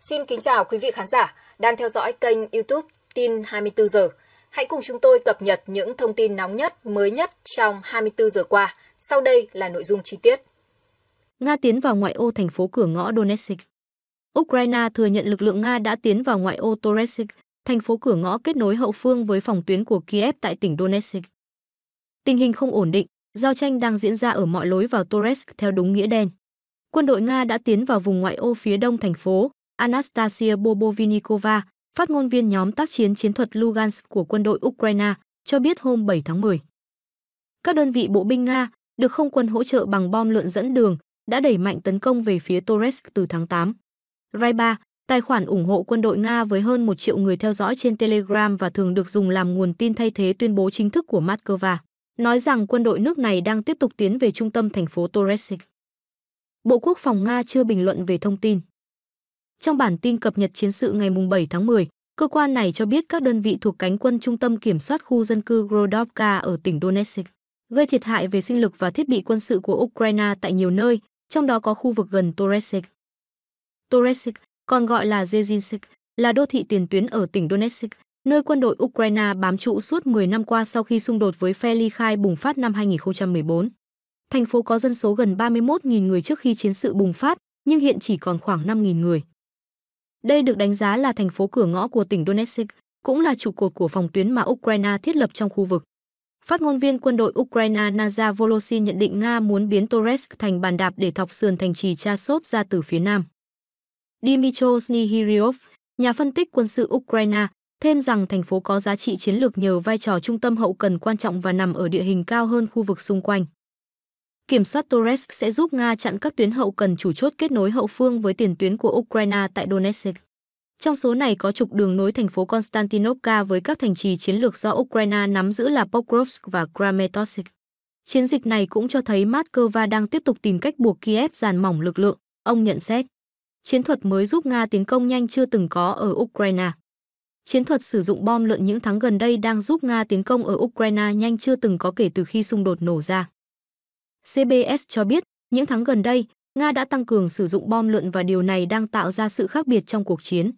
Xin kính chào quý vị khán giả đang theo dõi kênh YouTube Tin 24 giờ. Hãy cùng chúng tôi cập nhật những thông tin nóng nhất, mới nhất trong 24 giờ qua. Sau đây là nội dung chi tiết. Nga tiến vào ngoại ô thành phố cửa ngõ Donetsk. Ukraine thừa nhận lực lượng Nga đã tiến vào ngoại ô Toretsk, thành phố cửa ngõ kết nối hậu phương với phòng tuyến của Kiev tại tỉnh Donetsk. Tình hình không ổn định, giao tranh đang diễn ra ở mọi lối vào Toretsk theo đúng nghĩa đen. Quân đội Nga đã tiến vào vùng ngoại ô phía đông thành phố, Anastasia Bobovinikova, phát ngôn viên nhóm tác chiến chiến thuật Lugansk của quân đội Ukraine, cho biết hôm 7 tháng 10. Các đơn vị bộ binh Nga được không quân hỗ trợ bằng bom lượn dẫn đường đã đẩy mạnh tấn công về phía Torres từ tháng 8. Raiba, tài khoản ủng hộ quân đội Nga với hơn 1 triệu người theo dõi trên Telegram và thường được dùng làm nguồn tin thay thế tuyên bố chính thức của Moscow, nói rằng quân đội nước này đang tiếp tục tiến về trung tâm thành phố Torres. Bộ Quốc phòng Nga chưa bình luận về thông tin. Trong bản tin cập nhật chiến sự ngày 7 tháng 10, cơ quan này cho biết các đơn vị thuộc cánh quân trung tâm kiểm soát khu dân cư Grodovka ở tỉnh Donetsk gây thiệt hại về sinh lực và thiết bị quân sự của Ukraine tại nhiều nơi, trong đó có khu vực gần Toretsk. Toretsk, còn gọi là Zezinsk, là đô thị tiền tuyến ở tỉnh Donetsk, nơi quân đội Ukraine bám trụ suốt 10 năm qua sau khi xung đột với Phe Khai bùng phát năm 2014. Thành phố có dân số gần 31.000 người trước khi chiến sự bùng phát, nhưng hiện chỉ còn khoảng 5.000 người. Đây được đánh giá là thành phố cửa ngõ của tỉnh Donetsk, cũng là trụ cột của phòng tuyến mà Ukraine thiết lập trong khu vực. Phát ngôn viên quân đội Ukraine Naza Voloshin nhận định Nga muốn biến Torres thành bàn đạp để thọc sườn thành trì Chasov ra từ phía nam. Dmytro Snihiryov, nhà phân tích quân sự Ukraine, thêm rằng thành phố có giá trị chiến lược nhờ vai trò trung tâm hậu cần quan trọng và nằm ở địa hình cao hơn khu vực xung quanh. Kiểm soát Torres sẽ giúp Nga chặn các tuyến hậu cần chủ chốt kết nối hậu phương với tiền tuyến của Ukraine tại Donetsk. Trong số này có trục đường nối thành phố Konstantinovka với các thành trì chiến lược do Ukraine nắm giữ là Pokrovsk và Kramatorsk. Chiến dịch này cũng cho thấy Moscow đang tiếp tục tìm cách buộc Kiev giàn mỏng lực lượng, ông nhận xét. Chiến thuật mới giúp Nga tiến công nhanh chưa từng có ở Ukraine. Chiến thuật sử dụng bom lợn những tháng gần đây đang giúp Nga tiến công ở Ukraine nhanh chưa từng có kể từ khi xung đột nổ ra. CBS cho biết, những tháng gần đây, Nga đã tăng cường sử dụng bom lượn và điều này đang tạo ra sự khác biệt trong cuộc chiến.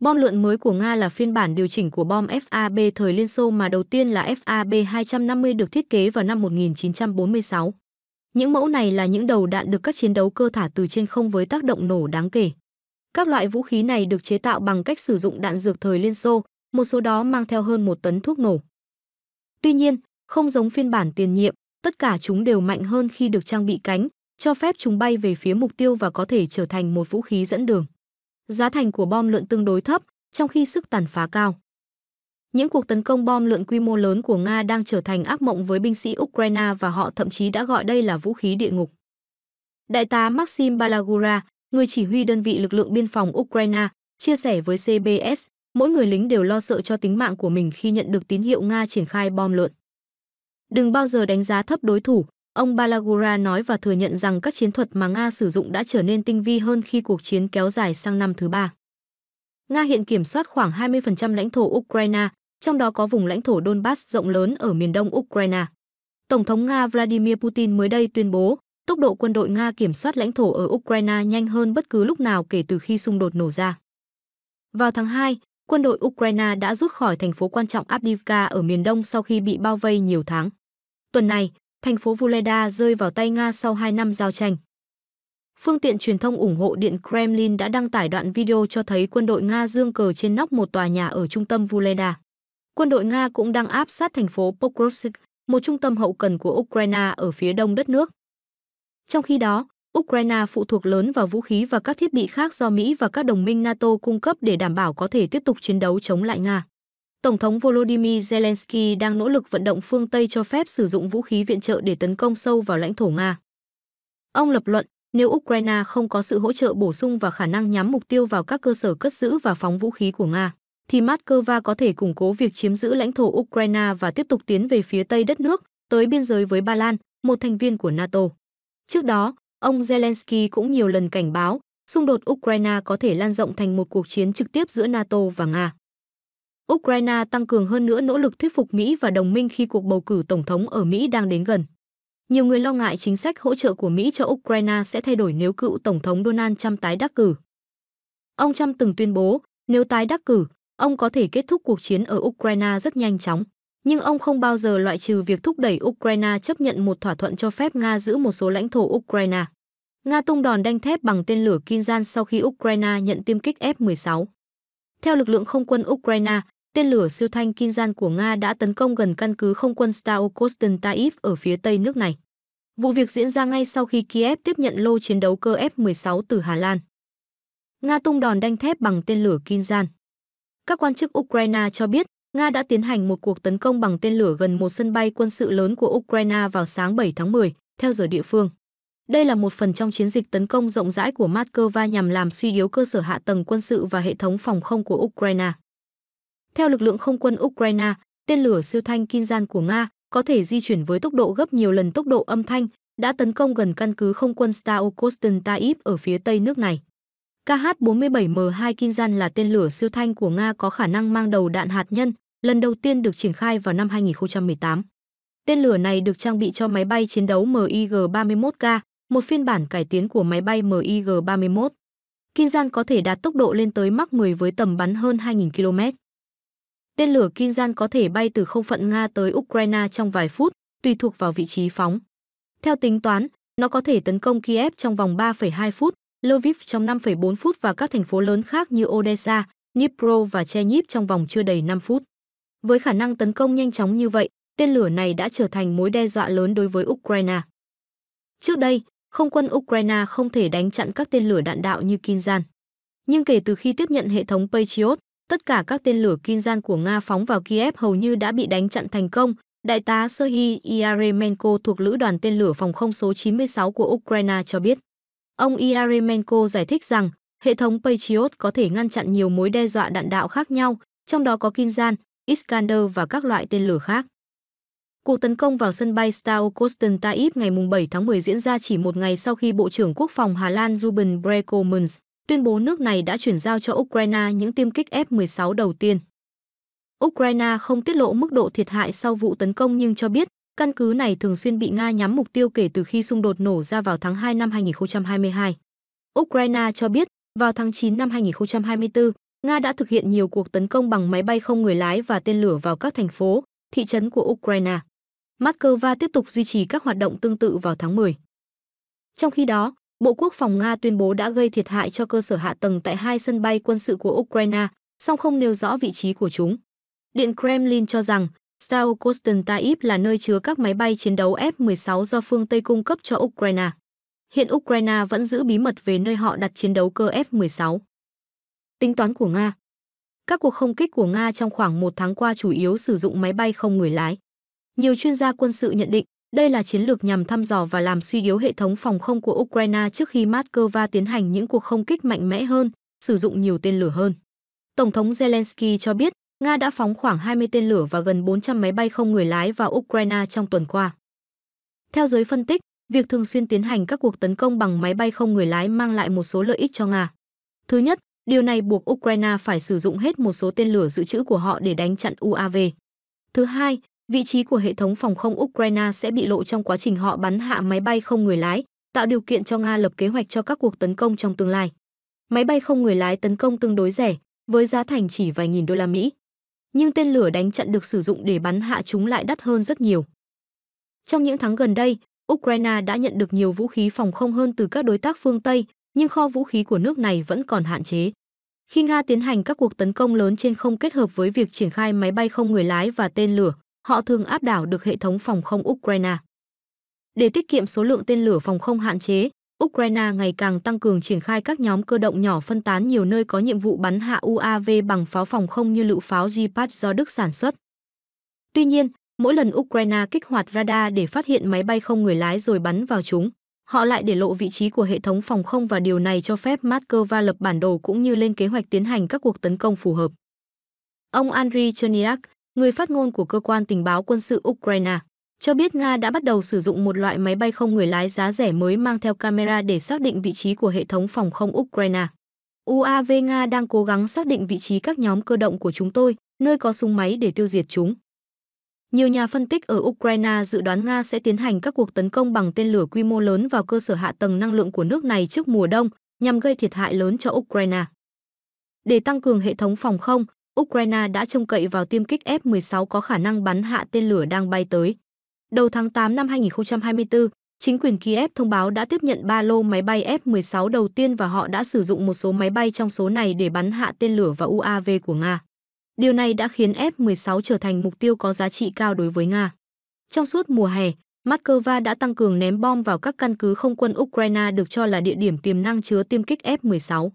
Bom lượn mới của Nga là phiên bản điều chỉnh của bom FAB thời Liên Xô mà đầu tiên là FAB 250 được thiết kế vào năm 1946. Những mẫu này là những đầu đạn được các chiến đấu cơ thả từ trên không với tác động nổ đáng kể. Các loại vũ khí này được chế tạo bằng cách sử dụng đạn dược thời Liên Xô, một số đó mang theo hơn một tấn thuốc nổ. Tuy nhiên, không giống phiên bản tiền nhiệm, tất cả chúng đều mạnh hơn khi được trang bị cánh, cho phép chúng bay về phía mục tiêu và có thể trở thành một vũ khí dẫn đường. Giá thành của bom lượn tương đối thấp, trong khi sức tàn phá cao. Những cuộc tấn công bom lượn quy mô lớn của Nga đang trở thành ác mộng với binh sĩ Ukraine và họ thậm chí đã gọi đây là vũ khí địa ngục. Đại tá Maxim Balagura, người chỉ huy đơn vị lực lượng biên phòng Ukraine, chia sẻ với CBS, mỗi người lính đều lo sợ cho tính mạng của mình khi nhận được tín hiệu Nga triển khai bom lượn. Đừng bao giờ đánh giá thấp đối thủ, ông Balagura nói và thừa nhận rằng các chiến thuật mà Nga sử dụng đã trở nên tinh vi hơn khi cuộc chiến kéo dài sang năm thứ ba. Nga hiện kiểm soát khoảng 20% lãnh thổ Ukraine, trong đó có vùng lãnh thổ Donbass rộng lớn ở miền đông Ukraine. Tổng thống Nga Vladimir Putin mới đây tuyên bố, tốc độ quân đội Nga kiểm soát lãnh thổ ở Ukraine nhanh hơn bất cứ lúc nào kể từ khi xung đột nổ ra. Vào tháng 2, quân đội Ukraine đã rút khỏi thành phố quan trọng Avdiivka ở miền đông sau khi bị bao vây nhiều tháng. Tuần này, thành phố Vuleda rơi vào tay Nga sau 2 năm giao tranh. Phương tiện truyền thông ủng hộ Điện Kremlin đã đăng tải đoạn video cho thấy quân đội Nga dương cờ trên nóc một tòa nhà ở trung tâm Vuleda. Quân đội Nga cũng đang áp sát thành phố Pokrovsk, một trung tâm hậu cần của Ukraine ở phía đông đất nước. Trong khi đó, Ukraine phụ thuộc lớn vào vũ khí và các thiết bị khác do Mỹ và các đồng minh NATO cung cấp để đảm bảo có thể tiếp tục chiến đấu chống lại Nga. Tổng thống Volodymyr Zelensky đang nỗ lực vận động phương Tây cho phép sử dụng vũ khí viện trợ để tấn công sâu vào lãnh thổ Nga. Ông lập luận, nếu Ukraine không có sự hỗ trợ bổ sung và khả năng nhắm mục tiêu vào các cơ sở cất giữ và phóng vũ khí của Nga, thì Moscow có thể củng cố việc chiếm giữ lãnh thổ Ukraine và tiếp tục tiến về phía tây đất nước, tới biên giới với Ba Lan, một thành viên của NATO. Trước đó, ông Zelensky cũng nhiều lần cảnh báo xung đột Ukraine có thể lan rộng thành một cuộc chiến trực tiếp giữa NATO và Nga. Ukraine tăng cường hơn nữa nỗ lực thuyết phục Mỹ và đồng minh khi cuộc bầu cử tổng thống ở Mỹ đang đến gần. Nhiều người lo ngại chính sách hỗ trợ của Mỹ cho Ukraine sẽ thay đổi nếu cựu tổng thống Donald Trump tái đắc cử. Ông Trump từng tuyên bố, nếu tái đắc cử, ông có thể kết thúc cuộc chiến ở Ukraine rất nhanh chóng, nhưng ông không bao giờ loại trừ việc thúc đẩy Ukraine chấp nhận một thỏa thuận cho phép Nga giữ một số lãnh thổ Ukraine. Nga tung đòn đanh thép bằng tên lửa Kinzhan sau khi Ukraine nhận tiêm kích F-16. Theo lực lượng không quân Ukraine, tên lửa siêu thanh Kinzhan của Nga đã tấn công gần căn cứ không quân Starokostantiv ở phía tây nước này. Vụ việc diễn ra ngay sau khi Kiev tiếp nhận lô chiến đấu cơ F-16 từ Hà Lan. Nga tung đòn đanh thép bằng tên lửa Kinzhan. Các quan chức Ukraine cho biết, Nga đã tiến hành một cuộc tấn công bằng tên lửa gần một sân bay quân sự lớn của Ukraine vào sáng 7 tháng 10, theo giờ địa phương. Đây là một phần trong chiến dịch tấn công rộng rãi của Moscow nhằm làm suy yếu cơ sở hạ tầng quân sự và hệ thống phòng không của Ukraine. Theo lực lượng không quân Ukraine, tên lửa siêu thanh Kinzhan của Nga có thể di chuyển với tốc độ gấp nhiều lần tốc độ âm thanh, đã tấn công gần căn cứ không quân Staokostan Taip ở phía tây nước này. KH-47M2 Kinzhan là tên lửa siêu thanh của Nga có khả năng mang đầu đạn hạt nhân, lần đầu tiên được triển khai vào năm 2018. Tên lửa này được trang bị cho máy bay chiến đấu MiG-31K, một phiên bản cải tiến của máy bay MiG-31. Kinzhan có thể đạt tốc độ lên tới Mach 10 với tầm bắn hơn 2.000 km. Tên lửa Kinzhan có thể bay từ không phận Nga tới Ukraine trong vài phút, tùy thuộc vào vị trí phóng. Theo tính toán, nó có thể tấn công Kiev trong vòng 3,2 phút, Lviv trong 5,4 phút và các thành phố lớn khác như Odessa, Dnipro và Chernihiv trong vòng chưa đầy 5 phút. Với khả năng tấn công nhanh chóng như vậy, tên lửa này đã trở thành mối đe dọa lớn đối với Ukraine. Trước đây, không quân Ukraine không thể đánh chặn các tên lửa đạn đạo như Kinzhan. Nhưng kể từ khi tiếp nhận hệ thống Patriot, Tất cả các tên lửa Kinzhan của Nga phóng vào Kiev hầu như đã bị đánh chặn thành công. Đại tá Serhiy Iaremenko thuộc lữ đoàn tên lửa phòng không số 96 của Ukraine cho biết. Ông Iaremenko giải thích rằng hệ thống Patriot có thể ngăn chặn nhiều mối đe dọa đạn đạo khác nhau, trong đó có Kinzhan, Iskander và các loại tên lửa khác. Cuộc tấn công vào sân bay Starokosten Taib ngày 7 tháng 10 diễn ra chỉ một ngày sau khi Bộ trưởng Quốc phòng Hà Lan Ruben Brekelmans tuyên bố nước này đã chuyển giao cho Ukraine những tiêm kích F-16 đầu tiên. Ukraine không tiết lộ mức độ thiệt hại sau vụ tấn công nhưng cho biết căn cứ này thường xuyên bị Nga nhắm mục tiêu kể từ khi xung đột nổ ra vào tháng 2 năm 2022. Ukraine cho biết vào tháng 9 năm 2024, Nga đã thực hiện nhiều cuộc tấn công bằng máy bay không người lái và tên lửa vào các thành phố, thị trấn của Ukraine. Moscow tiếp tục duy trì các hoạt động tương tự vào tháng 10. Trong khi đó, Bộ Quốc phòng Nga tuyên bố đã gây thiệt hại cho cơ sở hạ tầng tại hai sân bay quân sự của Ukraine, song không nêu rõ vị trí của chúng. Điện Kremlin cho rằng Starokostantaip là nơi chứa các máy bay chiến đấu F-16 do phương Tây cung cấp cho Ukraine. Hiện Ukraine vẫn giữ bí mật về nơi họ đặt chiến đấu cơ F-16. Tính toán của Nga Các cuộc không kích của Nga trong khoảng một tháng qua chủ yếu sử dụng máy bay không người lái. Nhiều chuyên gia quân sự nhận định đây là chiến lược nhằm thăm dò và làm suy yếu hệ thống phòng không của Ukraine trước khi Moscow tiến hành những cuộc không kích mạnh mẽ hơn, sử dụng nhiều tên lửa hơn. Tổng thống Zelensky cho biết, Nga đã phóng khoảng 20 tên lửa và gần 400 máy bay không người lái vào Ukraine trong tuần qua. Theo giới phân tích, việc thường xuyên tiến hành các cuộc tấn công bằng máy bay không người lái mang lại một số lợi ích cho Nga. Thứ nhất, điều này buộc Ukraine phải sử dụng hết một số tên lửa dự trữ của họ để đánh chặn UAV. Thứ hai, Vị trí của hệ thống phòng không Ukraine sẽ bị lộ trong quá trình họ bắn hạ máy bay không người lái, tạo điều kiện cho Nga lập kế hoạch cho các cuộc tấn công trong tương lai. Máy bay không người lái tấn công tương đối rẻ, với giá thành chỉ vài nghìn đô la Mỹ. Nhưng tên lửa đánh chặn được sử dụng để bắn hạ chúng lại đắt hơn rất nhiều. Trong những tháng gần đây, Ukraine đã nhận được nhiều vũ khí phòng không hơn từ các đối tác phương Tây, nhưng kho vũ khí của nước này vẫn còn hạn chế. Khi Nga tiến hành các cuộc tấn công lớn trên không kết hợp với việc triển khai máy bay không người lái và tên lửa, họ thường áp đảo được hệ thống phòng không Ukraine. Để tiết kiệm số lượng tên lửa phòng không hạn chế, Ukraine ngày càng tăng cường triển khai các nhóm cơ động nhỏ phân tán nhiều nơi có nhiệm vụ bắn hạ UAV bằng pháo phòng không như lựu pháo Gepard do Đức sản xuất. Tuy nhiên, mỗi lần Ukraine kích hoạt radar để phát hiện máy bay không người lái rồi bắn vào chúng, họ lại để lộ vị trí của hệ thống phòng không và điều này cho phép Moscow lập bản đồ cũng như lên kế hoạch tiến hành các cuộc tấn công phù hợp. Ông Andriy Cherniak, người phát ngôn của cơ quan tình báo quân sự Ukraine, cho biết Nga đã bắt đầu sử dụng một loại máy bay không người lái giá rẻ mới mang theo camera để xác định vị trí của hệ thống phòng không Ukraine. UAV Nga đang cố gắng xác định vị trí các nhóm cơ động của chúng tôi, nơi có súng máy để tiêu diệt chúng. Nhiều nhà phân tích ở Ukraine dự đoán Nga sẽ tiến hành các cuộc tấn công bằng tên lửa quy mô lớn vào cơ sở hạ tầng năng lượng của nước này trước mùa đông, nhằm gây thiệt hại lớn cho Ukraine. Để tăng cường hệ thống phòng không, Ukraine đã trông cậy vào tiêm kích F-16 có khả năng bắn hạ tên lửa đang bay tới. Đầu tháng 8 năm 2024, chính quyền Kiev thông báo đã tiếp nhận 3 lô máy bay F-16 đầu tiên và họ đã sử dụng một số máy bay trong số này để bắn hạ tên lửa và UAV của Nga. Điều này đã khiến F-16 trở thành mục tiêu có giá trị cao đối với Nga. Trong suốt mùa hè, Moscow đã tăng cường ném bom vào các căn cứ không quân Ukraine được cho là địa điểm tiềm năng chứa tiêm kích F-16.